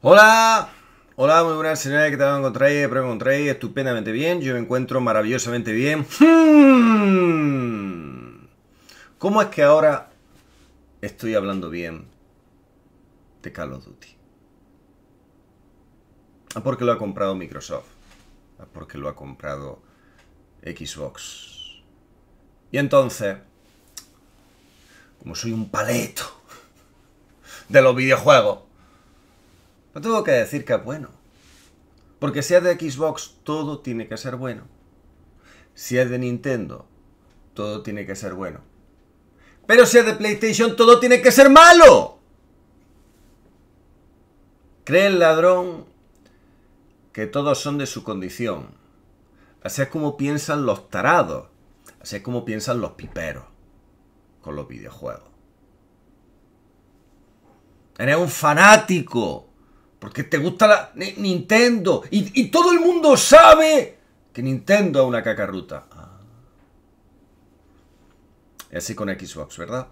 Hola, hola, muy buenas señores, que te me encontráis? pero me encontréis estupendamente bien, yo me encuentro maravillosamente bien. Hmm. ¿Cómo es que ahora estoy hablando bien de Call of Duty? Ah, porque lo ha comprado Microsoft, ah, porque lo ha comprado Xbox. Y entonces, como soy un paleto de los videojuegos, no tengo que decir que es bueno. Porque si es de Xbox, todo tiene que ser bueno. Si es de Nintendo, todo tiene que ser bueno. Pero si es de PlayStation, todo tiene que ser malo. Cree el ladrón que todos son de su condición. Así es como piensan los tarados. Así es como piensan los piperos con los videojuegos. Eres un fanático porque te gusta la Nintendo. Y, todo el mundo sabe que Nintendo es una cacarruta. ruta. Ah. así con Xbox, ¿verdad?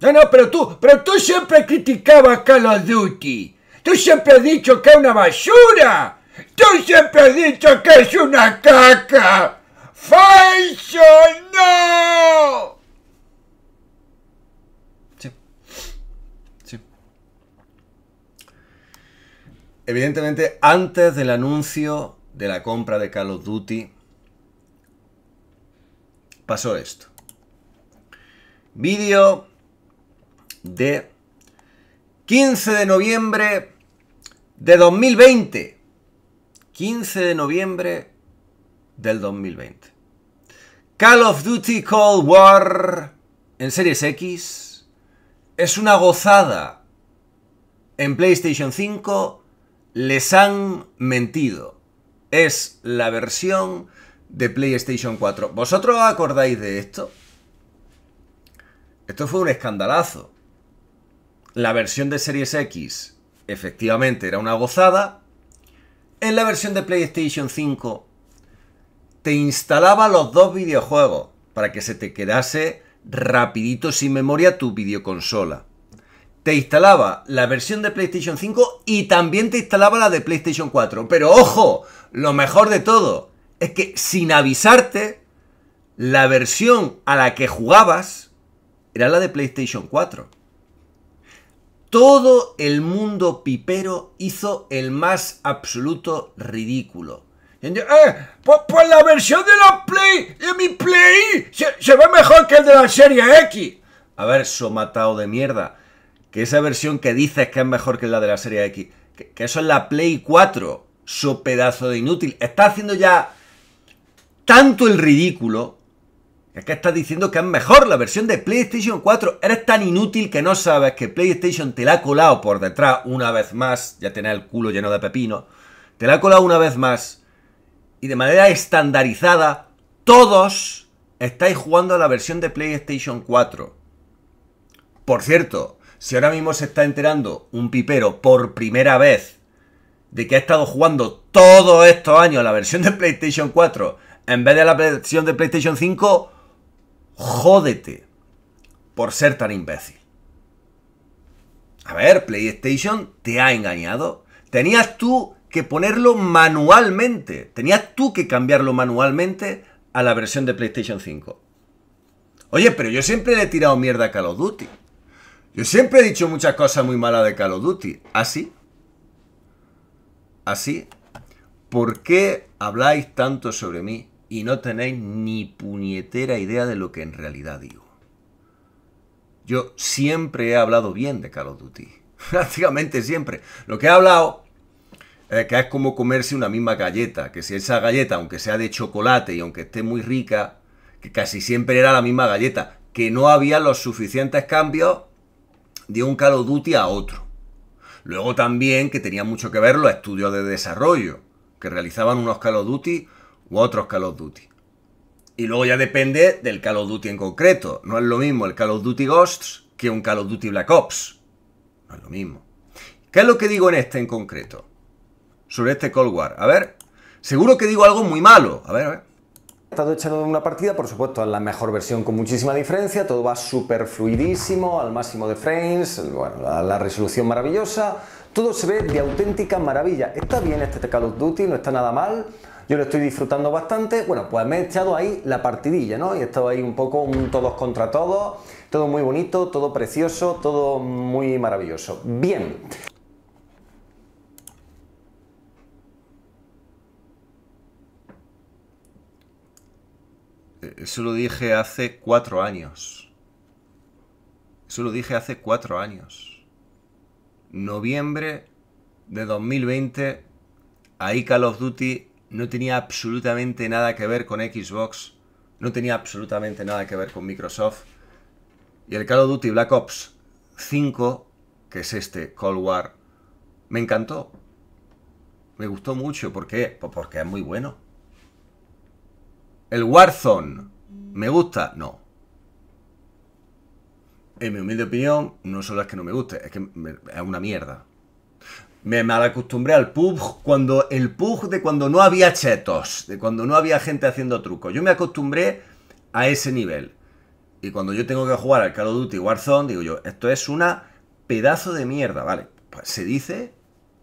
No, no, pero tú, pero tú siempre criticabas Call of Duty. Tú siempre has dicho que es una basura. Tú siempre has dicho que es una caca. ¡Falso! ¡No! Evidentemente, antes del anuncio de la compra de Call of Duty, pasó esto. Vídeo de 15 de noviembre de 2020. 15 de noviembre del 2020. Call of Duty Cold War en Series X es una gozada en PlayStation 5 les han mentido. Es la versión de PlayStation 4. ¿Vosotros acordáis de esto? Esto fue un escandalazo. La versión de Series X efectivamente era una gozada. En la versión de PlayStation 5 te instalaba los dos videojuegos para que se te quedase rapidito sin memoria tu videoconsola te instalaba la versión de PlayStation 5 y también te instalaba la de PlayStation 4. Pero ojo, lo mejor de todo es que sin avisarte, la versión a la que jugabas era la de PlayStation 4. Todo el mundo pipero hizo el más absoluto ridículo. Eh, pues, pues, la versión de la Play, de mi Play, se, ve mejor que el de la Serie X. A ver, matado de mierda que esa versión que dices que es mejor que la de la serie X, que, eso es la Play 4, Su pedazo de inútil. Está haciendo ya tanto el ridículo es que estás diciendo que es mejor la versión de PlayStation 4. Eres tan inútil que no sabes que PlayStation te la ha colado por detrás una vez más, ya tenés el culo lleno de pepino, te la ha colado una vez más y de manera estandarizada todos estáis jugando a la versión de PlayStation 4. Por cierto, si ahora mismo se está enterando un pipero por primera vez de que ha estado jugando todos estos años la versión de PlayStation 4 en vez de la versión de PlayStation 5, jódete por ser tan imbécil. A ver, PlayStation te ha engañado. Tenías tú que ponerlo manualmente. Tenías tú que cambiarlo manualmente a la versión de PlayStation 5. Oye, pero yo siempre le he tirado mierda a Call of Duty. Yo siempre he dicho muchas cosas muy malas de Call of ¿Así? ¿Así? ¿Por qué habláis tanto sobre mí y no tenéis ni puñetera idea de lo que en realidad digo? Yo siempre he hablado bien de Call of Prácticamente siempre. Lo que he hablado es eh, que es como comerse una misma galleta, que si esa galleta, aunque sea de chocolate y aunque esté muy rica, que casi siempre era la misma galleta, que no había los suficientes cambios de un Call of Duty a otro. Luego también que tenía mucho que ver los estudios de desarrollo, que realizaban unos Call of Duty u otros Call of Duty. Y luego ya depende del Call of Duty en concreto. No es lo mismo el Call of Duty Ghosts que un Call of Duty Black Ops. No es lo mismo. ¿Qué es lo que digo en este en concreto? Sobre este Cold War. A ver, seguro que digo algo muy malo. A ver, a ver. He estado echando una partida, por supuesto, en la mejor versión con muchísima diferencia, todo va súper fluidísimo, al máximo de frames, bueno, la, la, resolución maravillosa, todo se ve de auténtica maravilla. Está bien este Call of Duty, no está nada mal, yo lo estoy disfrutando bastante, bueno, pues me he echado ahí la partidilla, ¿no? Y he estado ahí un poco un todos contra todos, todo muy bonito, todo precioso, todo muy maravilloso. Bien. Eso lo dije hace cuatro años. Eso lo dije hace cuatro años. Noviembre de 2020, ahí Call of Duty no tenía absolutamente nada que ver con Xbox, no tenía absolutamente nada que ver con Microsoft. Y el Call of Duty Black Ops 5, que es este Cold War, me encantó. Me gustó mucho. ¿Por qué? Pues porque es muy bueno el Warzone. ¿Me gusta? No. En mi humilde opinión, no solo es que no me guste, es que es una mierda. Me acostumbré al Pug cuando. El PUBG de cuando no había chetos, de cuando no había gente haciendo trucos. Yo me acostumbré a ese nivel. Y cuando yo tengo que jugar al Call of Duty Warzone, digo yo, esto es una pedazo de mierda, ¿vale? Pues se dice.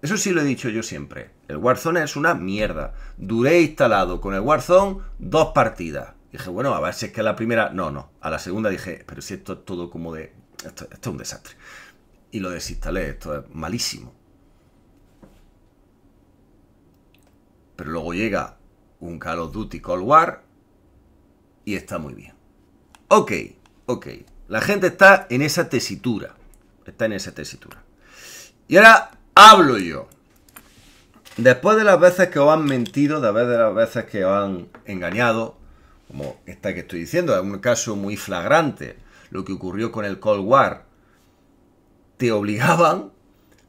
Eso sí lo he dicho yo siempre. El Warzone es una mierda. Duré instalado con el Warzone dos partidas. Dije, bueno, a ver si es que la primera... No, no. A la segunda dije, pero si esto es todo como de... Esto, es un desastre. Y lo desinstalé. Esto es malísimo. Pero luego llega un Call of Duty Cold War y está muy bien. Ok, ok. La gente está en esa tesitura. Está en esa tesitura. Y ahora hablo yo. Después de las veces que os han mentido, después de las veces que os han engañado, como esta que estoy diciendo, es un caso muy flagrante, lo que ocurrió con el Cold War, te obligaban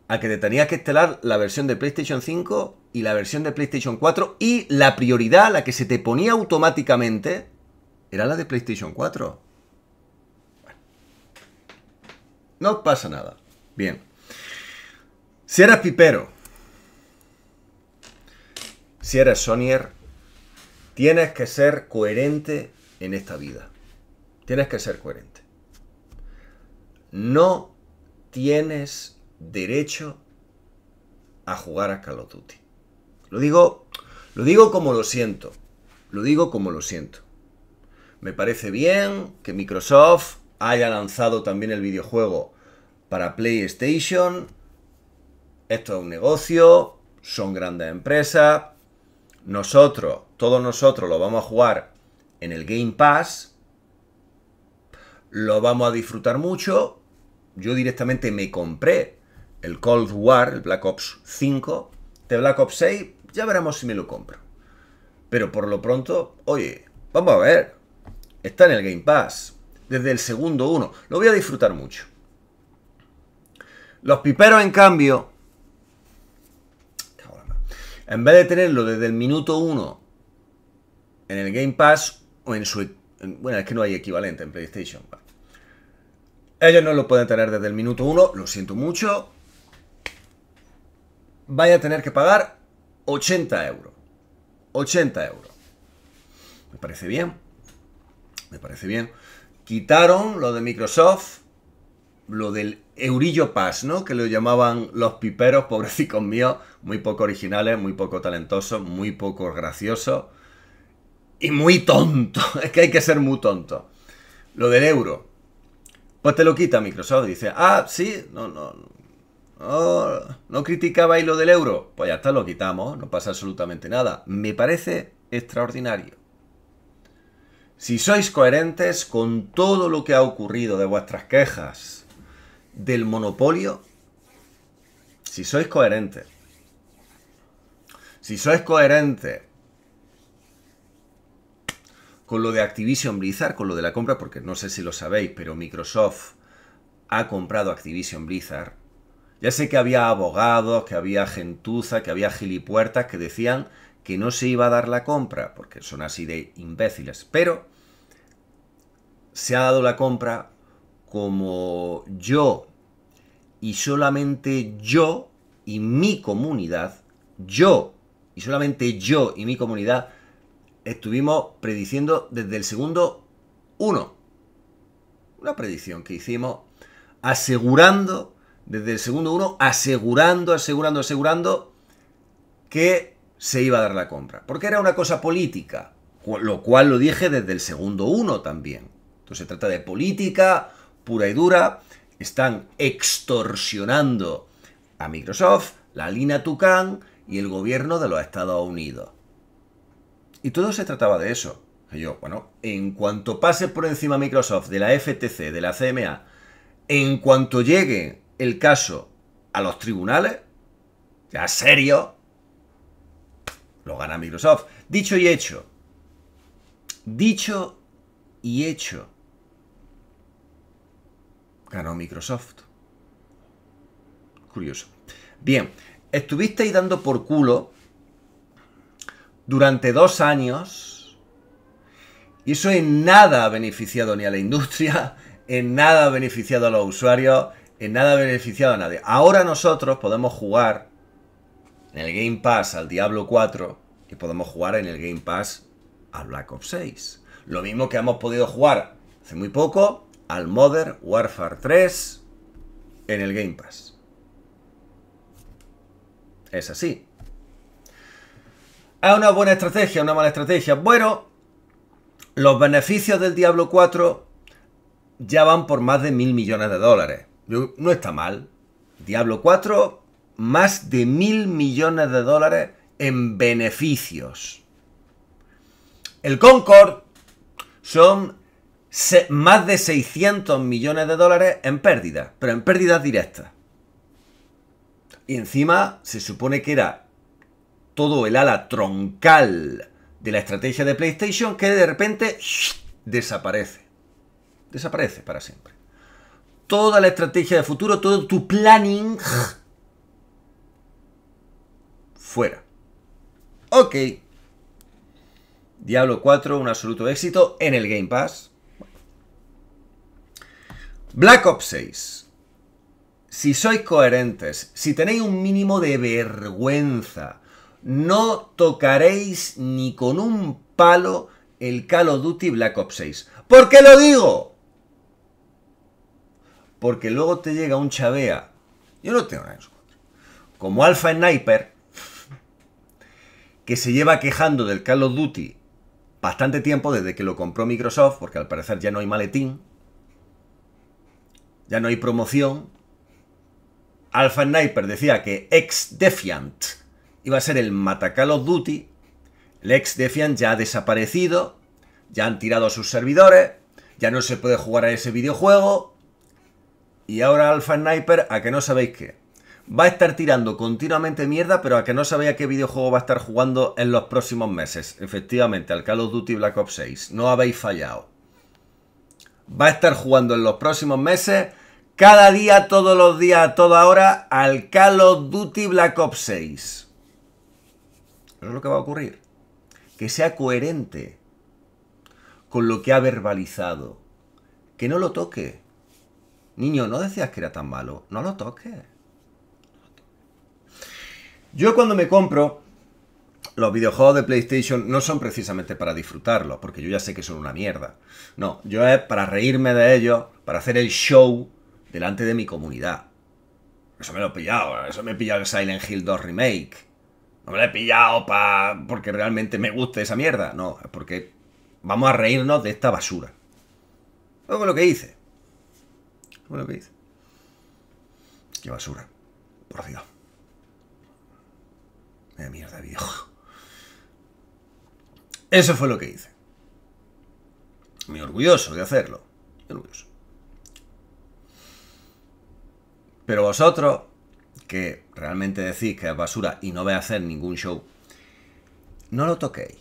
a que te tenías que estelar la versión de PlayStation 5 y la versión de PlayStation 4 y la prioridad, la que se te ponía automáticamente, era la de PlayStation 4. no pasa nada. Bien. Si eras pipero, si eres Sonier, tienes que ser coherente en esta vida. Tienes que ser coherente. No tienes derecho a jugar a Call of Duty. Lo digo, lo digo como lo siento. Lo digo como lo siento. Me parece bien que Microsoft haya lanzado también el videojuego para PlayStation. Esto es un negocio, son grandes empresas, nosotros, todos nosotros lo vamos a jugar en el Game Pass. Lo vamos a disfrutar mucho. Yo directamente me compré el Cold War, el Black Ops 5. De Black Ops 6, ya veremos si me lo compro. Pero por lo pronto, oye, vamos a ver. Está en el Game Pass. Desde el segundo uno. Lo voy a disfrutar mucho. Los piperos, en cambio, en vez de tenerlo desde el minuto 1 en el Game Pass o en su... E, bueno, es que no hay equivalente en PlayStation. Ellos no lo pueden tener desde el minuto 1, lo siento mucho. Vaya a tener que pagar 80 euros. 80 euros. Me parece bien. Me parece bien. Quitaron lo de Microsoft lo del Eurillo Pass, ¿no? Que lo llamaban los piperos, pobrecitos míos, muy poco originales, muy poco talentosos, muy poco graciosos y muy tonto. Es que hay que ser muy tonto. Lo del euro. Pues te lo quita Microsoft. Dice, ah, sí, no, no, no, no criticabais lo del euro. Pues ya está, lo quitamos, no pasa absolutamente nada. Me parece extraordinario. Si sois coherentes con todo lo que ha ocurrido de vuestras quejas del monopolio si sois coherentes. Si sois coherentes con lo de Activision Blizzard, con lo de la compra, porque no sé si lo sabéis, pero Microsoft ha comprado Activision Blizzard. Ya sé que había abogados, que había gentuza, que había gilipuertas que decían que no se iba a dar la compra, porque son así de imbéciles. Pero se ha dado la compra como yo y solamente yo y mi comunidad, yo y solamente yo y mi comunidad, estuvimos prediciendo desde el segundo uno. Una predicción que hicimos asegurando, desde el segundo uno, asegurando, asegurando, asegurando que se iba a dar la compra. Porque era una cosa política, lo cual lo dije desde el segundo uno también. Entonces se trata de política, pura y dura, están extorsionando a Microsoft, la Lina Tucán y el gobierno de los Estados Unidos. Y todo se trataba de eso. yo, bueno, en cuanto pase por encima Microsoft de la FTC, de la CMA, en cuanto llegue el caso a los tribunales, ya serio, lo gana Microsoft. Dicho y hecho. Dicho y hecho ganó Microsoft. Curioso. Bien, estuvisteis dando por culo durante dos años y eso en nada ha beneficiado ni a la industria, en nada ha beneficiado a los usuarios, en nada ha beneficiado a nadie. Ahora nosotros podemos jugar en el Game Pass al Diablo 4 y podemos jugar en el Game Pass al Black Ops 6. Lo mismo que hemos podido jugar hace muy poco al Modern Warfare 3 en el Game Pass. Es así. ¿Es una buena estrategia? ¿Una mala estrategia? Bueno, los beneficios del Diablo 4 ya van por más de mil millones de dólares. No está mal. Diablo 4, más de mil millones de dólares en beneficios. El Concord son más de 600 millones de dólares en pérdidas, pero en pérdidas directas. Y encima se supone que era todo el ala troncal de la estrategia de PlayStation que de repente desaparece. Desaparece para siempre. Toda la estrategia de futuro, todo tu planning fuera. Ok. Diablo 4, un absoluto éxito en el Game Pass. Black Ops 6. Si sois coherentes, si tenéis un mínimo de vergüenza, no tocaréis ni con un palo el Call of Duty Black Ops 6. ¿Por qué lo digo? Porque luego te llega un chabea, Yo no tengo nada Como Alpha Sniper, que se lleva quejando del Call of Duty bastante tiempo desde que lo compró Microsoft, porque al parecer ya no hay maletín ya no hay promoción. Alpha Sniper decía que ex Defiant iba a ser el mata of Duty. El ex Defiant ya ha desaparecido, ya han tirado a sus servidores, ya no se puede jugar a ese videojuego. Y ahora Alpha Sniper, a que no sabéis qué. Va a estar tirando continuamente mierda, pero a que no sabéis a qué videojuego va a estar jugando en los próximos meses. Efectivamente, al Call of Duty Black Ops 6. No habéis fallado va a estar jugando en los próximos meses, cada día, todos los días, a toda hora, al Call of Duty Black Ops 6. Eso es lo que va a ocurrir. Que sea coherente con lo que ha verbalizado. Que no lo toque. Niño, no decías que era tan malo. No lo toques. Yo cuando me compro los videojuegos de PlayStation no son precisamente para disfrutarlos, porque yo ya sé que son una mierda. No, yo es para reírme de ellos, para hacer el show delante de mi comunidad. Eso me lo he pillado, eso me he pillado el Silent Hill 2 Remake. No me lo he pillado porque realmente me guste esa mierda. No, es porque vamos a reírnos de esta basura. Luego lo que hice. es lo que hice. Qué basura. Por Dios. Qué mierda, viejo. Eso fue lo que hice. Muy orgulloso de hacerlo. orgulloso. Pero vosotros, que realmente decís que es basura y no vais a hacer ningún show, no lo toquéis.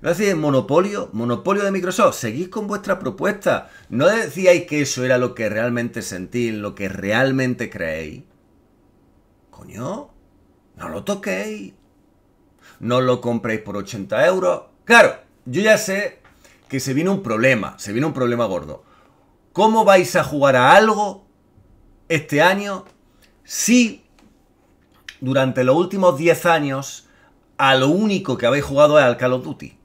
No decís monopolio, monopolio de Microsoft, seguís con vuestra propuesta. No decíais que eso era lo que realmente sentís, lo que realmente creéis. Coño, no lo toquéis no lo compréis por 80 euros. Claro, yo ya sé que se viene un problema, se viene un problema gordo. ¿Cómo vais a jugar a algo este año si durante los últimos 10 años a lo único que habéis jugado es al Call of Duty?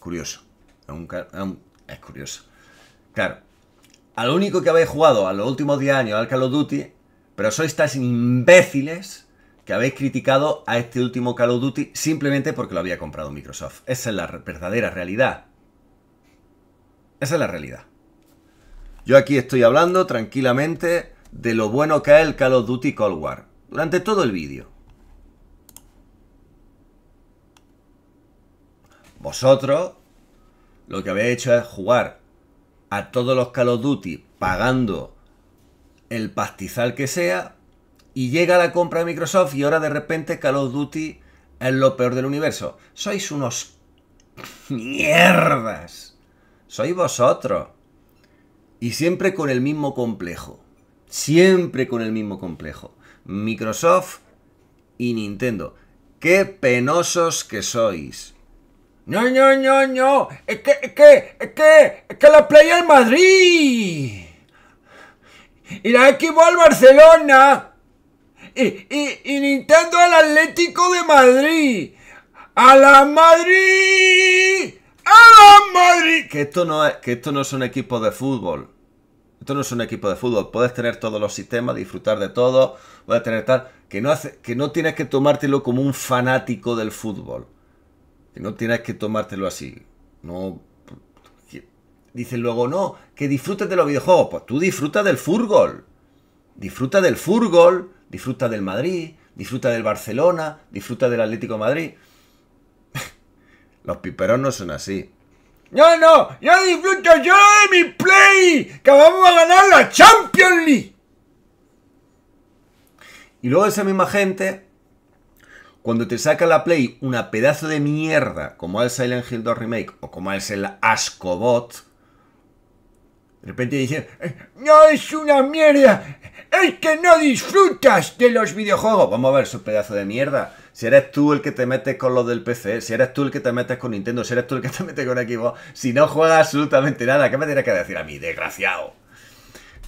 Curioso. Es, un, es, curioso. Claro. A lo único que habéis jugado a los últimos 10 años al Call of Duty, pero sois tan imbéciles que habéis criticado a este último Call of Duty simplemente porque lo había comprado Microsoft. Esa es la verdadera realidad. Esa es la realidad. Yo aquí estoy hablando tranquilamente de lo bueno que es el Call of Duty Cold War durante todo el vídeo. Vosotros lo que habéis hecho es jugar a todos los Call of Duty pagando el pastizal que sea y llega la compra de Microsoft y ahora de repente Call of Duty es lo peor del universo. Sois unos mierdas. Sois vosotros. Y siempre con el mismo complejo. Siempre con el mismo complejo. Microsoft y Nintendo. ¡Qué penosos que sois! No, no, no, no. Es que, es que, es que, es que la playa en Madrid. Y la al Barcelona y, Nintendo al Atlético de Madrid. ¡A la Madrid! ¡A la Madrid! Que esto no es, que esto no es un equipo de fútbol. Esto no es un equipo de fútbol. Puedes tener todos los sistemas, disfrutar de todo, puedes tener tal. Que no, hace, que no tienes que tomártelo como un fanático del fútbol. Que no tienes que tomártelo así. No. Dicen luego, no, que disfrutes de los videojuegos. Pues tú disfrutas del fútbol. Disfruta del fútbol disfruta del Madrid, disfruta del Barcelona, disfruta del Atlético de Madrid. Los piperos no son así. ¡No, ¡Yo ¡Yo disfruto yo de mi play! ¡Que vamos a ganar la Champions League! Y luego esa misma gente, cuando te saca la play una pedazo de mierda como el Silent Hill 2 Remake o como es el Ascobot, de repente dicen, eh, no es una mierda, es que no disfrutas de los videojuegos. Vamos a ver su pedazo de mierda. Si eres tú el que te metes con los del PC, si eres tú el que te metes con Nintendo, si eres tú el que te metes con Xbox, si no juegas absolutamente nada, ¿qué me tienes que decir a mí, desgraciado?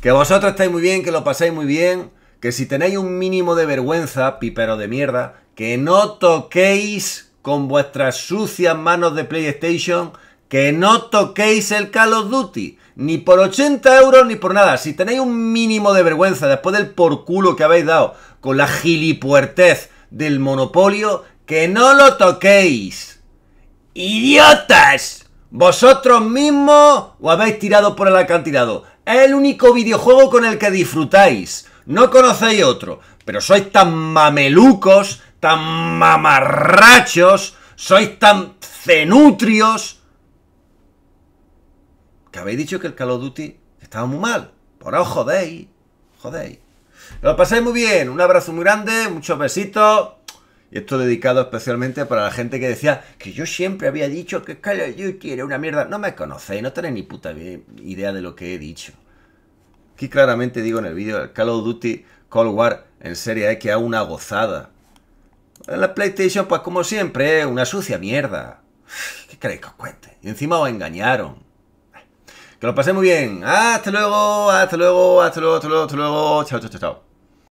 Que vosotros estáis muy bien, que lo pasáis muy bien, que si tenéis un mínimo de vergüenza, pipero de mierda, que no toquéis con vuestras sucias manos de PlayStation que no toquéis el Call of Duty. Ni por 80 euros ni por nada. Si tenéis un mínimo de vergüenza después del por culo que habéis dado con la gilipuertez del monopolio, que no lo toquéis. ¡Idiotas! Vosotros mismos os habéis tirado por el acantilado. Es el único videojuego con el que disfrutáis. No conocéis otro. Pero sois tan mamelucos, tan mamarrachos, sois tan cenutrios habéis dicho que el Call of Duty estaba muy mal. Ahora os jodéis. Jodéis. lo pasáis muy bien. Un abrazo muy grande, muchos besitos. Y esto dedicado especialmente para la gente que decía que yo siempre había dicho que Call of Duty era una mierda. No me conocéis, no tenéis ni puta idea de lo que he dicho. Aquí claramente digo en el vídeo, el Call of Duty Cold War en serie es que ha una gozada. En la PlayStation, pues como siempre, una sucia mierda. ¿Qué queréis que os cuente? Y encima os engañaron. Que lo paséis muy bien. Hasta luego, hasta luego, hasta luego, hasta luego, hasta luego. Chao, chao, chao, chao.